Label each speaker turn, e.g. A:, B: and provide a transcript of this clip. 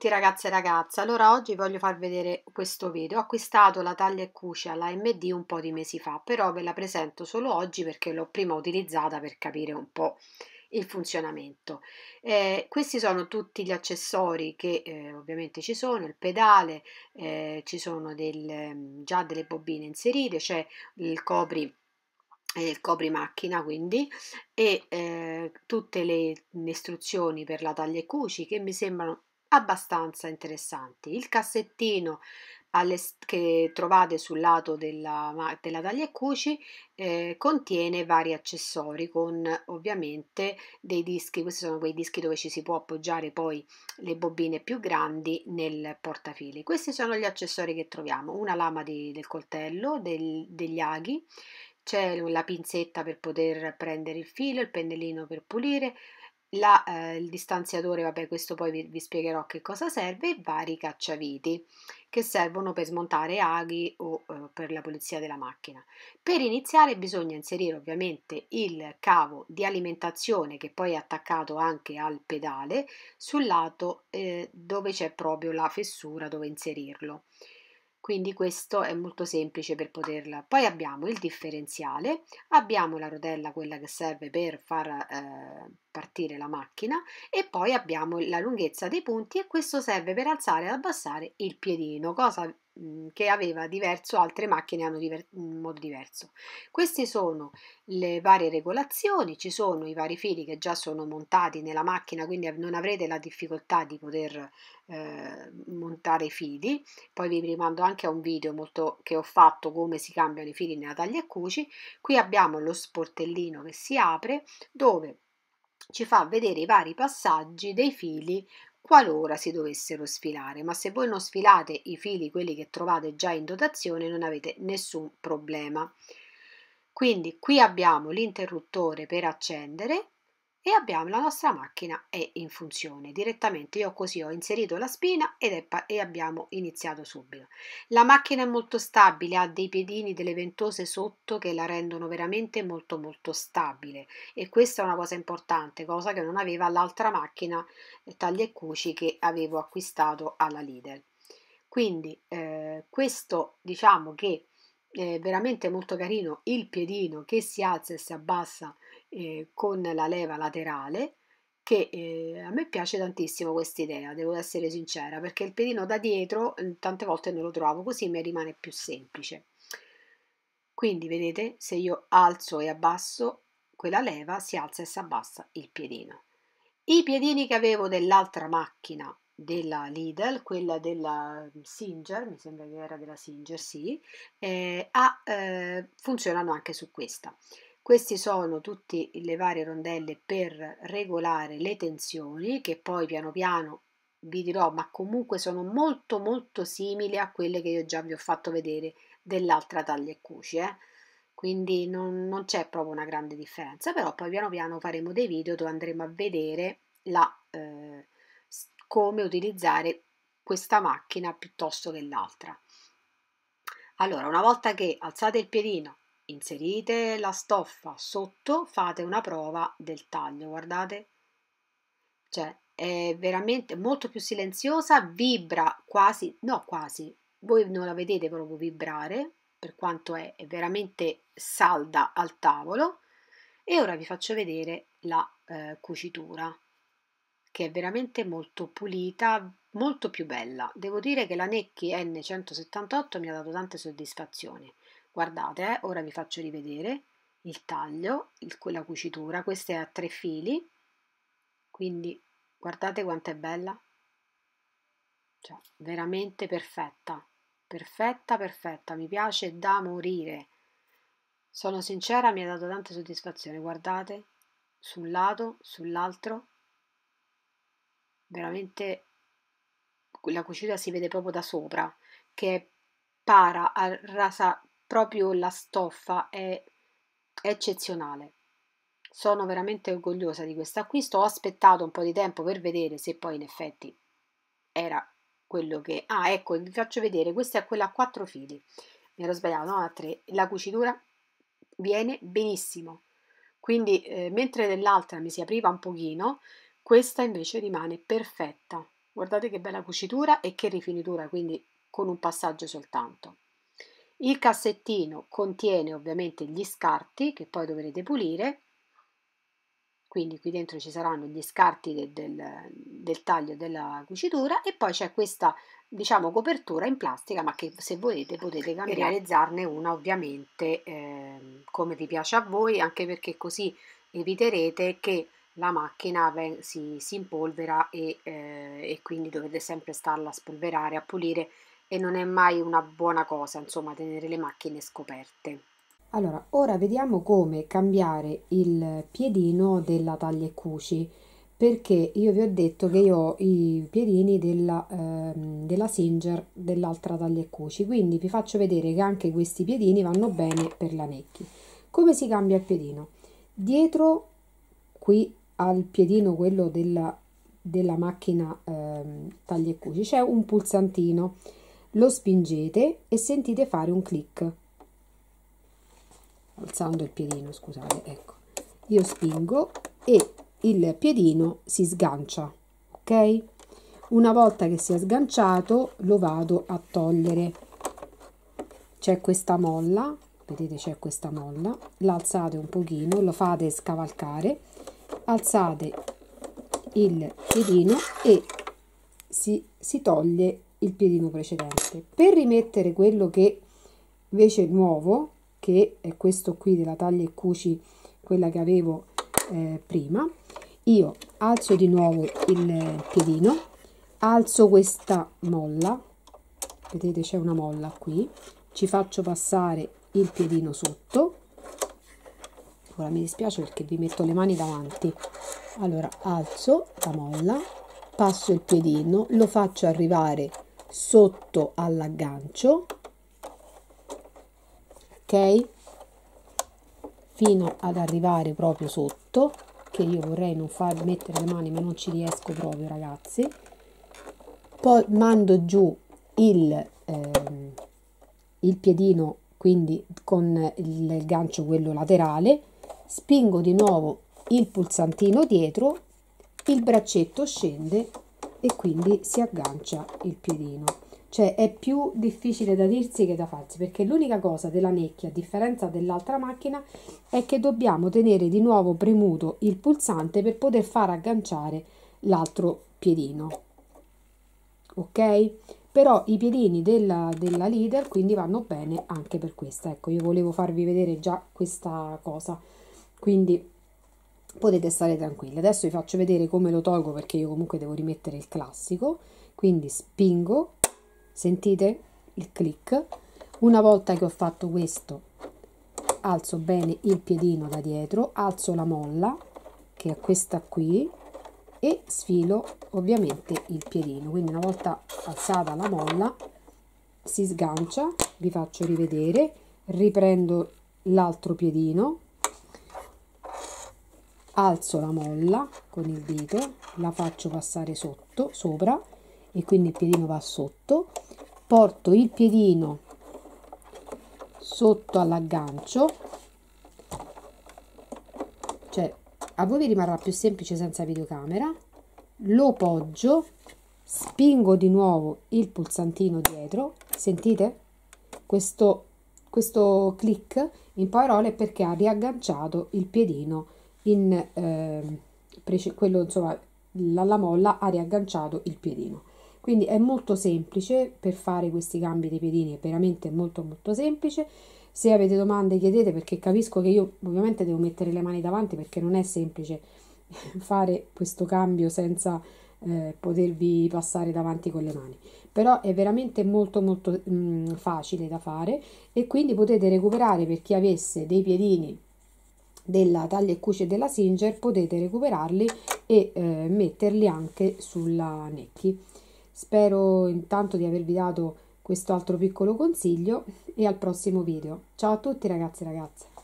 A: tutti ragazze e ragazze, allora oggi voglio far vedere questo video. Ho acquistato la taglia e cucia alla MD un po' di mesi fa, però ve la presento solo oggi perché l'ho prima utilizzata per capire un po' il funzionamento. Eh, questi sono tutti gli accessori che eh, ovviamente ci sono, il pedale, eh, ci sono del, mm, già delle bobine inserite, c'è il copri eh, il copri macchina quindi e eh, tutte le istruzioni per la taglia e cuci che mi sembrano abbastanza interessanti. Il cassettino che trovate sul lato della, della taglia e cuci eh, contiene vari accessori con ovviamente dei dischi, questi sono quei dischi dove ci si può appoggiare poi le bobine più grandi nel portafili. Questi sono gli accessori che troviamo, una lama di, del coltello, del, degli aghi, c'è la pinzetta per poter prendere il filo, il pennellino per pulire, la, eh, il distanziatore, vabbè questo poi vi, vi, spiegherò che cosa serve, e vari cacciaviti che servono per smontare aghi o eh, per la pulizia della macchina. Per iniziare bisogna inserire ovviamente il cavo di alimentazione che poi è attaccato anche al pedale sul lato eh, dove c'è proprio la fessura dove inserirlo quindi questo è molto semplice per poterla. Poi abbiamo il differenziale, abbiamo la rotella, quella che serve per far eh, partire la macchina e poi abbiamo la lunghezza dei punti e questo serve per alzare e abbassare il piedino, cosa che aveva diverso, altre macchine hanno diver- in modo diverso. Queste sono le varie regolazioni, ci sono i vari fili che già sono montati nella macchina, quindi non avrete la difficoltà di poter eh, montare i fili. Poi vi rimando anche a un video molto, che ho fatto come si cambiano i fili nella taglia e cuci. Qui abbiamo lo sportellino che si apre dove ci fa vedere i vari passaggi dei fili qualora si dovessero sfilare, ma se voi non sfilate i fili, quelli che trovate già in dotazione, non avete nessun problema. Quindi qui abbiamo l'interruttore per accendere e abbiamo la nostra macchina è in funzione direttamente io così ho inserito la spina ed e abbiamo iniziato subito la macchina è molto stabile ha dei piedini delle ventose sotto che la rendono veramente molto molto stabile e questa è una cosa importante cosa che non aveva l'altra macchina eh, taglia e cuci che avevo acquistato alla Lidl quindi eh, questo diciamo che è veramente molto carino il piedino che si alza e si abbassa eh, con la leva laterale che eh, a me piace tantissimo questa idea, devo essere sincera, perché il piedino da dietro mm, tante volte non lo trovo, così mi rimane più semplice. Quindi vedete, se io alzo e abbasso quella leva, si alza e si abbassa il piedino. I piedini che avevo dell'altra macchina della Lidl, quella della mhmm, Singer, mi sembra che era della Singer, sì, eh, a, eh, funzionano anche su questa. Queste sono tutte le varie rondelle per regolare le tensioni che poi piano piano vi dirò, ma comunque sono molto molto simili a quelle che io già vi ho fatto vedere dell'altra taglia e cuci, eh? quindi non, non c'è proprio una grande differenza, però poi piano piano faremo dei video dove andremo a vedere la... Eh, come utilizzare questa macchina piuttosto che l'altra. Allora, una volta che alzate il piedino, inserite la stoffa sotto, fate una prova del taglio, guardate, cioè è veramente molto più silenziosa, vibra quasi, no quasi, voi non la vedete proprio vibrare, per quanto è, è veramente salda al tavolo. E ora vi faccio vedere la eh, cucitura che è veramente molto pulita, molto più bella. Devo dire che la Necchi N178 mi ha dato tante soddisfazioni. Guardate, eh, ora vi faccio rivedere il taglio, il, la cucitura, questa è a tre fili, quindi guardate quanto è bella, cioè, veramente perfetta, perfetta, perfetta, mi piace da morire. Sono sincera, mi ha dato tante soddisfazioni, guardate, su un lato, sull'altro, veramente la cucitura si vede proprio da sopra, che para, rasa proprio la stoffa, è eccezionale. Sono veramente orgogliosa di questo acquisto, ho aspettato un po' di tempo per vedere se poi in effetti era quello che... Ah, ecco, vi faccio vedere, questa è quella a quattro fili, mi ero sbagliato, no, a tre. La cucitura viene benissimo, quindi eh, mentre nell'altra mi si apriva un pochino, questa invece rimane perfetta. Guardate che bella cucitura e che rifinitura, quindi con un passaggio soltanto. Il cassettino contiene ovviamente gli scarti che poi dovrete pulire, quindi qui dentro ci saranno gli scarti del, del, del taglio della cucitura e poi c'è questa diciamo copertura in plastica ma che se volete potete cambiare realizzarne una ovviamente eh, come vi piace a voi anche perché così eviterete che la macchina si, si, impolvera e, eh, e, quindi dovete sempre starla a spolverare, a pulire e non è mai una buona cosa, insomma, tenere le macchine scoperte. Allora, ora vediamo come cambiare il piedino della taglia e cuci perché io vi ho detto che io ho i piedini della, eh, della Singer dell'altra taglia e cuci quindi vi faccio vedere che anche questi piedini vanno bene per la Necchi come si cambia il piedino dietro qui al piedino quello della, della macchina eh, taglia e cuci c'è un pulsantino lo spingete e sentite fare un clic alzando il piedino scusate ecco io spingo e il piedino si sgancia ok una volta che si è sganciato lo vado a togliere c'è questa molla vedete c'è questa molla l'alzate un pochino lo fate scavalcare alzate il piedino e si, si toglie il piedino precedente per rimettere quello che invece è nuovo che è questo qui della taglia e cuci quella che avevo eh, prima io alzo di nuovo il piedino alzo questa molla vedete c'è una molla qui ci faccio passare il piedino sotto piccola mi dispiace perché vi metto le mani davanti allora alzo la molla passo il piedino lo faccio arrivare sotto all'aggancio ok fino ad arrivare proprio sotto che io vorrei non far mettere le mani ma non ci riesco proprio ragazzi poi mando giù il, ehm, il piedino quindi con il gancio quello laterale spingo di nuovo il pulsantino dietro il braccetto scende e quindi si aggancia il piedino cioè è più difficile da dirsi che da farsi perché l'unica cosa della nicchia a differenza dell'altra macchina è che dobbiamo tenere di nuovo premuto il pulsante per poter far agganciare l'altro piedino ok però i piedini della, della leader quindi vanno bene anche per questa ecco io volevo farvi vedere già questa cosa quindi potete stare tranquilli adesso vi faccio vedere come lo tolgo perché io comunque devo rimettere il classico quindi spingo sentite il click una volta che ho fatto questo alzo bene il piedino da dietro alzo la molla che è questa qui e sfilo ovviamente il piedino quindi una volta alzata la molla si sgancia vi faccio rivedere riprendo l'altro piedino alzo la molla con il dito la faccio passare sotto sopra e quindi il piedino va sotto porto il piedino sotto all'aggancio cioè a voi vi rimarrà più semplice senza videocamera lo poggio spingo di nuovo il pulsantino dietro sentite questo questo click in parole perché ha riagganciato il piedino in eh, quello insomma alla molla ha riagganciato il piedino quindi è molto semplice per fare questi cambi dei piedini è veramente molto molto semplice se avete domande chiedete perché capisco che io ovviamente devo mettere le mani davanti perché non è semplice fare questo cambio senza eh, potervi passare davanti con le mani però è veramente molto molto mh, mm, facile da fare e quindi potete recuperare per chi avesse dei piedini della taglia e cuce della Singer potete recuperarli e eh, metterli anche sulla Necchi. Spero intanto di avervi dato questo altro piccolo consiglio e al prossimo video. Ciao a tutti ragazzi e ragazze!